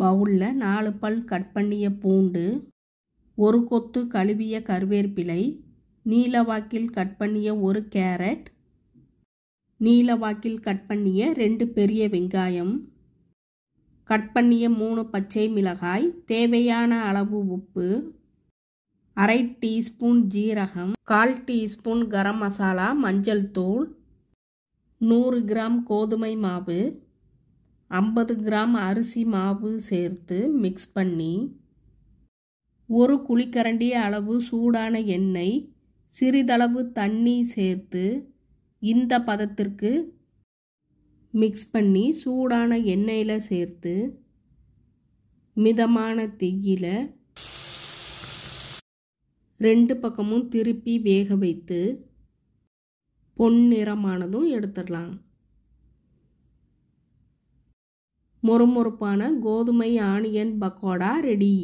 பவுலில் நாலு பல் கட் பண்ணிய பூண்டு ஒரு கொத்து கழுவிய கருவேற்பிலை நீலவாக்கில் கட் பண்ணிய ஒரு கேரட் நீலவாக்கில் கட் பண்ணிய ரெண்டு பெரிய வெங்காயம் கட் பண்ணிய மூணு பச்சை மிளகாய் தேவையான அளவு உப்பு அரை டீஸ்பூன் ஜீரகம் கால் டீஸ்பூன் கரம் மசாலா மஞ்சள் தூள் நூறு கிராம் கோதுமை மாவு ஐம்பது கிராம் அரிசி மாவு சேர்த்து மிக்ஸ் பண்ணி ஒரு குழிக்கரண்டிய அளவு சூடான எண்ணெய் சிறிதளவு தண்ணி சேர்த்து இந்த பதத்திற்கு மிக்ஸ் பண்ணி சூடான எண்ணெயில் சேர்த்து மிதமான தீயில் ரெண்டு பக்கமும் திருப்பி வேக வைத்து பொன்னிறமானதும் எடுத்துடலாம் மொறுமொறுப்பான கோதுமை ஆனியன் பக்கோடா ரெடி